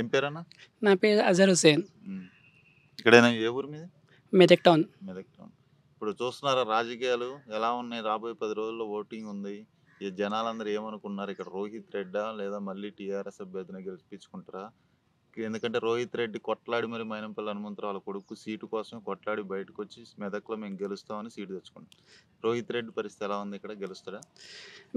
ఏం పేరు అన్న నా పేరు అజర్ హుసేన్ ఇక్కడైనా ఏ ఊరు మీద మెదక్ టౌన్ మెదక్ టౌన్ ఇప్పుడు చూస్తున్నారా రాజకీయాలు ఎలా ఉన్నాయి రాబోయే పది రోజుల్లో ఓటింగ్ ఉంది ఈ జనాలందరూ ఏమనుకున్నారు ఇక్కడ రోహిత్ రెడ్డా లేదా మళ్ళీ టీఆర్ఎస్ అభ్యర్థిని గెలిపించుకుంటారా ఎందుకంటే రోహిత్ రెడ్డి కొట్లాడి మరి మైనంపల్లి హనుమంతరావు వాళ్ళ కొడుకు సీటు కోసం కొట్లాడి బయటకు వచ్చి మెదక్లో మేము గెలుస్తామని సీటు తెచ్చుకున్నాం రోహిత్ రెడ్డి పరిస్థితి ఎలా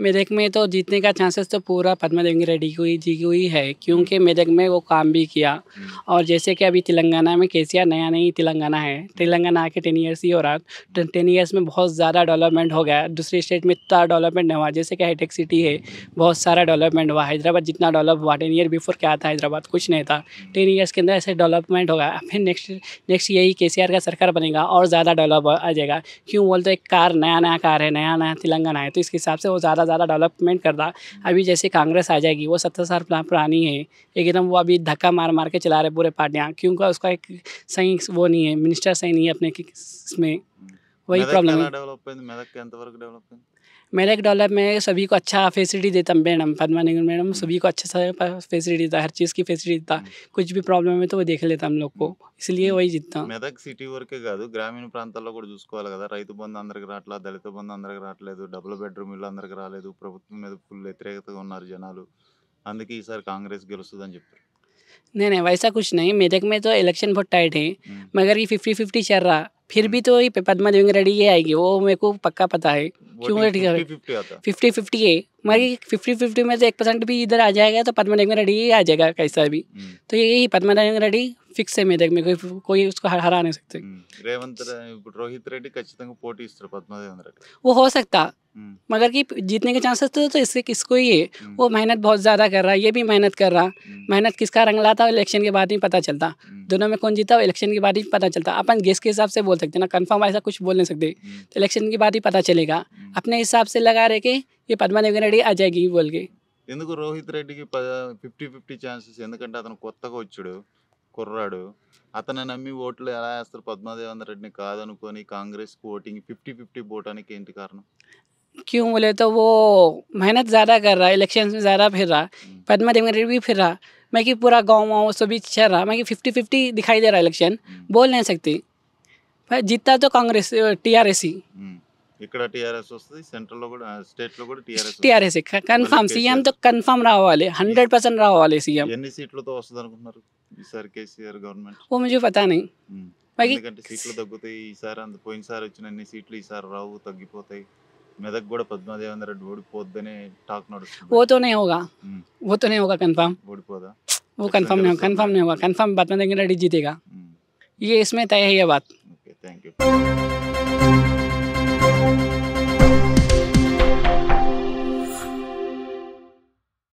मेदक में तो जीतने का चांसेस तो पूरा पदमा देवी रेड्डी की जी हुई है क्योंकि मेदक में वो काम भी किया hmm. और जैसे कि अभी तेलंगाना में केसीआर नया नहीं तेलंगाना है hmm. तेलंगाना आके टेन ईयर्स ही हो रहा है टेन ईयर्स में बहुत ज़्यादा डेवलपमेंट हो गया दूसरे स्टेट में इतना डेवलपमेंट नहीं हुआ जैसे कि हाईटेक सिटी है hmm. बहुत सारा डेवलपमेंट हुआ हैदराबाद जितना डेवलप हुआ टेन ईयर बिफोर क्या था हैदराबाद कुछ नहीं था टेन ईयर्स के अंदर ऐसे डेवलपमेंट होगा फिर नेक्स्ट नेक्स्ट यही के का सरकार बनेगा और ज़्यादा डेवलप आ जाएगा क्यों बोलते तो एक कार नया नया कार है नया नया तेलंगाना है तो इसके हिसाब से वो ज़्यादा ज़्यादा डेवलपमेंट कर रहा अभी जैसे कांग्रेस आ जाएगी वो सत्तर साल पुरानी है एकदम वो अभी धक्का मार मार के चला रहे पूरे पार्टियाँ क्योंकि उसका एक सही वो नहीं है मिनिस्टर सही नहीं है अपने इसमें वही प्रॉब्लम है मेरा एक डॉलर में सभी को अच्छा फैसिलिटी देता मैडम पदमा निगम मैडम हम्म। सभी को अच्छा सा फैसिलिटी देता हर चीज़ की फैसिलिटी देता हम्म। कुछ भी प्रॉब्लम है तो वो देख लेता हम लोग को इसलिए हम्म। वही जितना मेदक सिटी वर्क का ग्रामीण ప్రాంతాల్లో కూడా చూసుకోవాలి కదా రైతు अंदर की रहा दलित బంధు अंदर की रहा डबल बेड्रूम అందరికి రాలేదు ప్రభుత్వం మీద ఫుల్ వ్యతిరేకతగా ఉన్నారు జనాలు అందుకే ఈసారి కాంగ్రెస్ नहीं नहीं वैसा कुछ नहीं मेदक में तो इलेक्शन बहुत टाइट है मगर ये फिफ्टी फिफ्टी चल रहा फिर भी तो ये पद्मा देवी रेडी ये आएगी वो मेरे को पक्का पता है क्यों रेडी है फिफ्टी फिफ्टी है मगर फिफ्टी फिफ्टी में से एक परसेंट भी इधर आ जाएगा तो पद्मा देवी रेडी ही आ जाएगा कैसा भी हम्म। तो यही पद्मा देवी रेडी ఫిక్స్ అయిపోయింది మీకు కోయి उसको हरा नहीं सकते हम्म, रेवंत रोहित रेड्डी ఖచ్చితంగా పోటీ ఇస్తారు పద్మదేవన్ రెడ్డి वो हो सकता हम्म। मगर कि जीतने के चांसेस तो तो इससे किसको ही है हम्म। वो मेहनत बहुत ज़्यादा कर रहा है ये भी मेहनत कर रहा मेहनत किसका रंग लाता इलेक्शन के बाद ही पता चलता दोनों में कौन जीता इलेक्शन के बाद ही पता चलता अपन गेस के हिसाब से बोल सकते ना कंफर्म ऐसा कुछ बोल नहीं सकते तो इलेक्शन के बाद ही पता चलेगा अपने हिसाब से लगा रहे कि ये पद्मा रेड्डी आ जाएगी बोल के ఎందుకు రోహిత్ రెడ్డికి ఫిఫ్టీ ఫిఫ్టీ ఛాన్సెస్ ఎందుకంటే అతను కొత్తగా వచ్చాడు కుర్రాడు అతను నమ్మి ఓట్లు ఎలా వేస్తారు పద్మాదేవన్ రెడ్డిని కాదనుకొని కాంగ్రెస్కి ఓటింగ్ ఫిఫ్టీ ఫిఫ్టీ పోవటానికి ఏంటి కారణం क्यों बोले तो वो मेहनत ज़्यादा कर रहा है इलेक्शन में ज़्यादा फिर रहा पदमा देवगन भी फिर रहा मैं कि पूरा गाँव वाँव सभी चल रहा मैं कि फिफ्टी फिफ्टी दिखाई दे रहा इलेक्शन बोल नहीं सकती पर तो कांग्रेस टीआरएस ही ఇక్కడ టీఆర్ఎస్ వస్తుంది సెంట్రల్లో కూడా స్టేట్లో కూడా టీఆర్ఎస్ టీఆర్ఎస్ కన్ఫామ్ సీఎం తో కన్ఫామ్ రావాలి హండ్రెడ్ పర్సెంట్ రావాలి సీఎం ఎన్ని సీట్లతో వస్తుంది అనుకున్నారు ఈసారి కేసీఆర్ గవర్నమెంట్ ఓ ముందు పతా నహీ ఎందుకంటే సీట్లు తగ్గుతాయి ఈసారి అంత పోయినసారి వచ్చిన అన్ని సీట్లు ఈసారి రావు తగ్గిపోతాయి మెదక్ కూడా పద్మాదేవేంద్ర రెడ్డి ఓడిపోద్దనే టాక్ నడుస్తుంది ఓతోనే హోగా ఓతోనే హోగా కన్ఫర్మ్ ఓడిపోదా वो कंफर्म नहीं कंफर्म नहीं होगा कंफर्म बात में रेड्डी जीतेगा ये इसमें तय है ये बात ओके थैंक यू